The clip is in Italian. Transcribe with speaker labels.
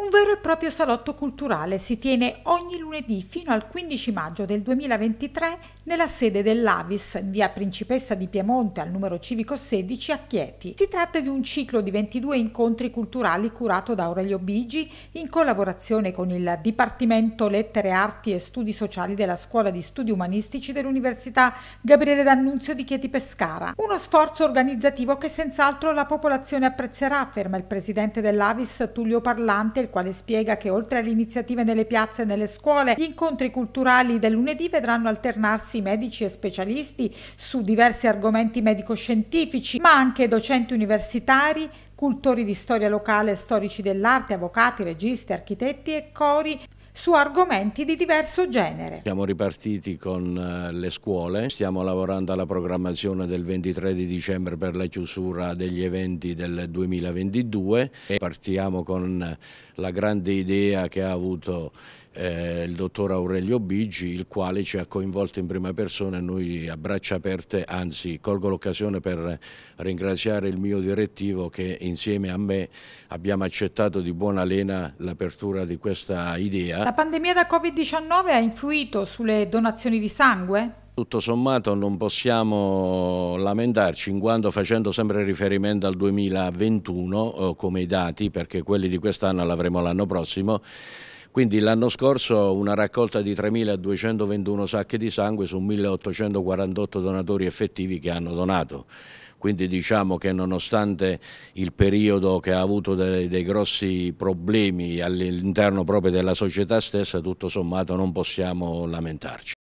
Speaker 1: Un vero e proprio salotto culturale si tiene ogni lunedì fino al 15 maggio del 2023 nella sede dell'Avis in via Principessa di Piemonte al numero civico 16 a Chieti. Si tratta di un ciclo di 22 incontri culturali curato da Aurelio Bigi in collaborazione con il Dipartimento Lettere, Arti e Studi Sociali della Scuola di Studi Umanistici dell'Università Gabriele D'Annunzio di Chieti Pescara. Uno sforzo organizzativo che senz'altro la popolazione apprezzerà, afferma il presidente dell'Avis Tullio Parlante, il quale spiega che oltre alle iniziative nelle piazze e nelle scuole, gli incontri culturali del lunedì vedranno alternarsi diversi medici e specialisti su diversi argomenti medico-scientifici, ma anche docenti universitari, cultori di storia locale, storici dell'arte, avvocati, registi, architetti e cori su argomenti di diverso genere.
Speaker 2: Siamo ripartiti con eh, le scuole, stiamo lavorando alla programmazione del 23 di dicembre per la chiusura degli eventi del 2022 e partiamo con eh, la grande idea che ha avuto eh, il dottor Aurelio Bigi, il quale ci ha coinvolto in prima persona e noi a braccia aperte, anzi colgo l'occasione per ringraziare il mio direttivo che insieme a me abbiamo accettato di buona lena l'apertura di questa idea la
Speaker 1: pandemia da Covid-19 ha influito sulle donazioni di sangue?
Speaker 2: Tutto sommato non possiamo lamentarci in quanto facendo sempre riferimento al 2021 eh, come i dati perché quelli di quest'anno l'avremo l'anno prossimo quindi l'anno scorso una raccolta di 3.221 sacche di sangue su 1.848 donatori effettivi che hanno donato quindi diciamo che nonostante il periodo che ha avuto dei, dei grossi problemi all'interno proprio della società stessa, tutto sommato non possiamo lamentarci.